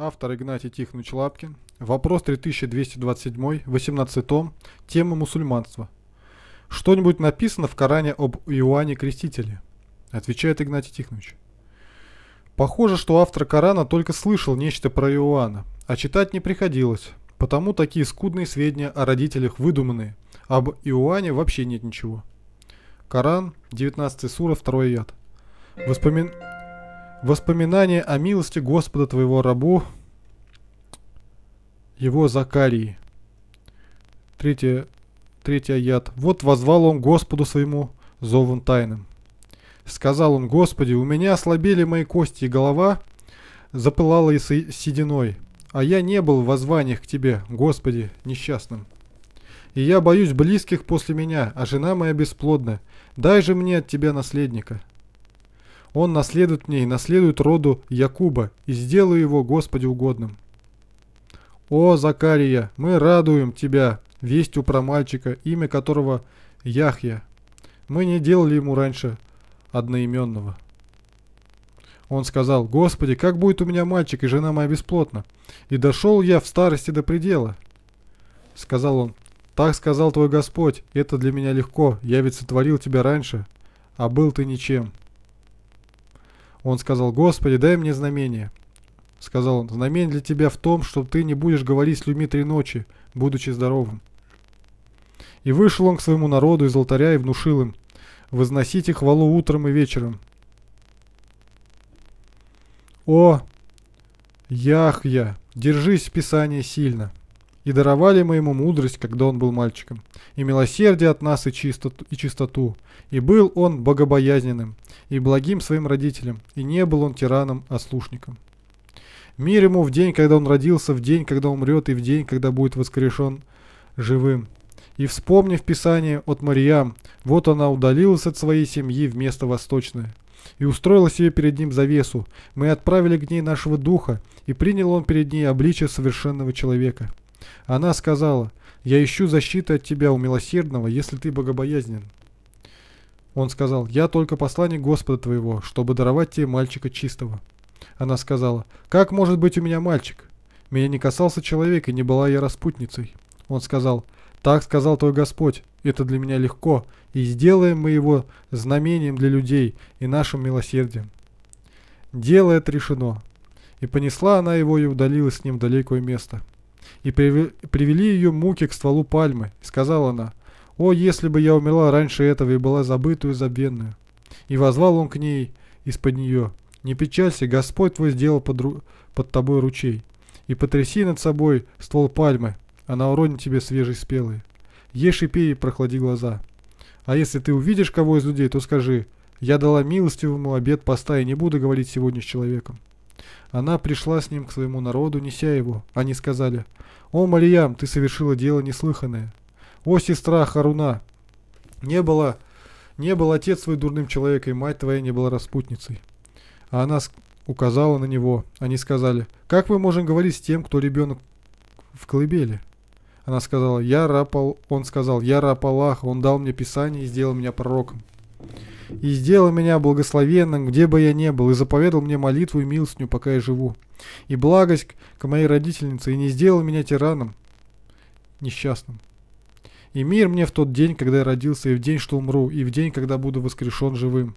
Автор Игнатий Тихонович Лапкин. Вопрос 3227, 18 том. Тема мусульманства. Что-нибудь написано в Коране об Иоанне Крестителе? Отвечает Игнатий Тихонович. Похоже, что автор Корана только слышал нечто про Иоанна, а читать не приходилось, потому такие скудные сведения о родителях выдуманные. Об Иоанне вообще нет ничего. Коран, 19 сура, 2 яд. Воспоминания... Воспоминание о милости Господа твоего рабу, его Закарии. Третье, третий аят. Вот возвал он Господу своему зовом тайным. Сказал он, Господи, у меня ослабели мои кости и голова, запылала и сединой, а я не был в воззваниях к Тебе, Господи, несчастным. И я боюсь близких после меня, а жена моя бесплодна. Дай же мне от Тебя наследника. Он наследует мне и наследует роду Якуба, и сделаю его Господи угодным. О, Закария, мы радуем тебя вестью про мальчика, имя которого Яхья. Мы не делали ему раньше одноименного. Он сказал, «Господи, как будет у меня мальчик, и жена моя бесплотна? И дошел я в старости до предела». Сказал он, «Так сказал твой Господь, это для меня легко, я ведь сотворил тебя раньше, а был ты ничем». Он сказал, «Господи, дай мне знамение». Сказал он, «Знамение для тебя в том, что ты не будешь говорить с людьми три ночи, будучи здоровым». И вышел он к своему народу из алтаря и внушил им, «Возносите хвалу утром и вечером». «О, Яхья, держись в Писании сильно!» и даровали мы ему мудрость, когда он был мальчиком, и милосердие от нас и, чистоту, и чистоту. И был он богобоязненным, и благим своим родителям, и не был он тираном, а слушником. Мир ему в день, когда он родился, в день, когда умрет, и в день, когда будет воскрешен живым. И вспомнив Писание от Мариям, вот она удалилась от своей семьи в место восточное, и устроила себе перед ним завесу. Мы отправили к ней нашего духа, и принял он перед ней обличие совершенного человека. Она сказала, «Я ищу защиты от тебя у милосердного, если ты богобоязнен». Он сказал, «Я только посланник Господа твоего, чтобы даровать тебе мальчика чистого». Она сказала, «Как может быть у меня мальчик? Меня не касался человек, и не была я распутницей». Он сказал, «Так сказал твой Господь, это для меня легко, и сделаем мы его знамением для людей и нашим милосердием». Дело это решено. И понесла она его и удалилась с ним в далекое место и привели ее муки к стволу пальмы. И сказала она, «О, если бы я умерла раньше этого и была забытую забвенную!» И возвал он к ней из-под нее, «Не печалься, Господь твой сделал под, ру... под тобой ручей, и потряси над собой ствол пальмы, она уронит тебе свежей спелой. Ешь и пей, и прохлади глаза. А если ты увидишь кого из людей, то скажи, «Я дала милостивому обед поста и не буду говорить сегодня с человеком». Она пришла с ним к своему народу, неся его. Они сказали, «О, Марьям, ты совершила дело неслыханное! О, сестра Харуна! Не было, не был отец твой дурным человеком, и мать твоя не была распутницей». А она указала на него. Они сказали, «Как мы можем говорить с тем, кто ребенок в колыбели?» Она сказала, «Я раб Он сказал, «Я раб Аллаха, Он дал мне Писание и сделал меня пророком» и сделал меня благословенным, где бы я ни был, и заповедал мне молитву и милостню, пока я живу, и благость к моей родительнице, и не сделал меня тираном, несчастным. И мир мне в тот день, когда я родился, и в день, что умру, и в день, когда буду воскрешен живым.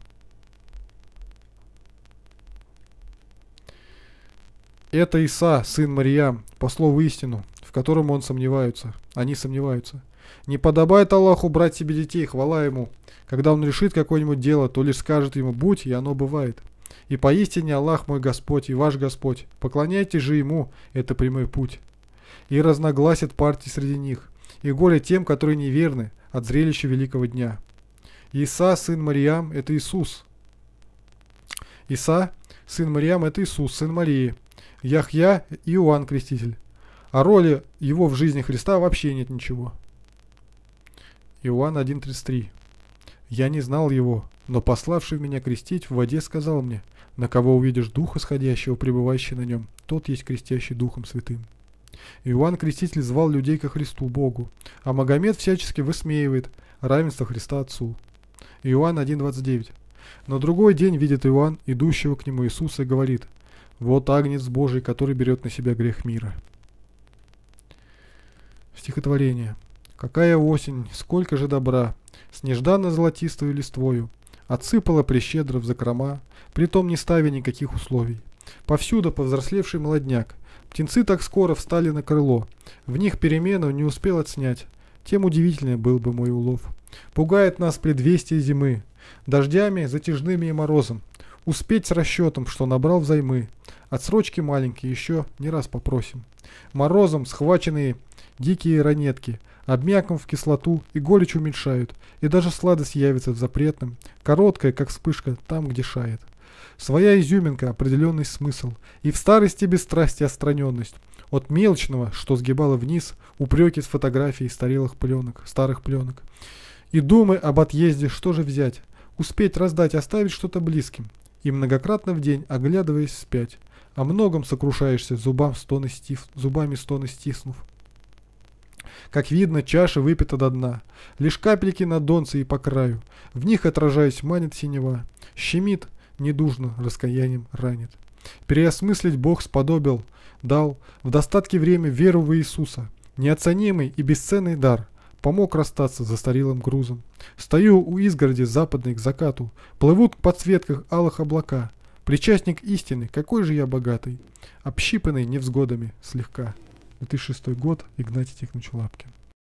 Это Иса, сын Мария, по слову истину, в котором он сомневаются. Они сомневаются. Не подобает Аллаху брать себе детей, хвала ему. Когда он решит какое-нибудь дело, то лишь скажет ему «будь», и оно бывает. И поистине Аллах мой Господь и ваш Господь, поклоняйтесь же Ему, это прямой путь. И разногласят партии среди них, и горе тем, которые неверны от зрелища великого дня. Иса, сын Мариам — это Иисус. Иса, сын Мариам — это Иисус, сын Марии. Яхья, Иоанн Креститель. О роли его в жизни Христа вообще нет ничего. Иоанн 1.33. Я не знал его, но пославший меня крестить в воде сказал мне, на кого увидишь духа сходящего, пребывающий на нем, тот есть крестящий духом святым. Иоанн Креститель звал людей ко Христу Богу, а Магомед всячески высмеивает равенство Христа Отцу. Иоанн 1.29. На другой день видит Иоанн, идущего к нему Иисуса, и говорит, «Вот агнец Божий, который берет на себя грех мира». Стихотворение. Какая осень, сколько же добра, с нежданно-золотистою листвою, отсыпала прищедро в закрома, притом не ставя никаких условий. Повсюду повзрослевший молодняк. Птенцы так скоро встали на крыло. В них перемену не успел отснять. Тем удивительнее был бы мой улов. Пугает нас предвестие зимы. Дождями, затяжными и морозом. Успеть с расчетом, что набрал взаймы. Отсрочки маленькие еще не раз попросим. Морозом схваченные дикие ранетки, обмякнув в кислоту и горечь уменьшают, и даже сладость явится в запретном, короткая, как вспышка, там, где шает. Своя изюминка, определенный смысл, и в старости без страсти остраненность. От мелочного, что сгибало вниз, упреки с фотографий старелых пленок, старых пленок. И думы об отъезде, что же взять, успеть раздать, оставить что-то близким. И многократно в день, оглядываясь спять, о многом сокрушаешься, зубам стоны стив, зубами стоны стиснув. Как видно, чаша выпита до дна. Лишь капельки на донце и по краю. В них, отражаясь, манит синева. Щемит, недужно, раскаянием ранит. Переосмыслить Бог сподобил, дал в достатке время веру в Иисуса. Неоценимый и бесценный дар помог расстаться за старилым грузом. Стою у изгороди западной к закату, плывут к подсветках алых облака. Причастник истины, какой же я богатый, общипанный невзгодами слегка. 2006 год, Игнатий Тихонович Лапкин.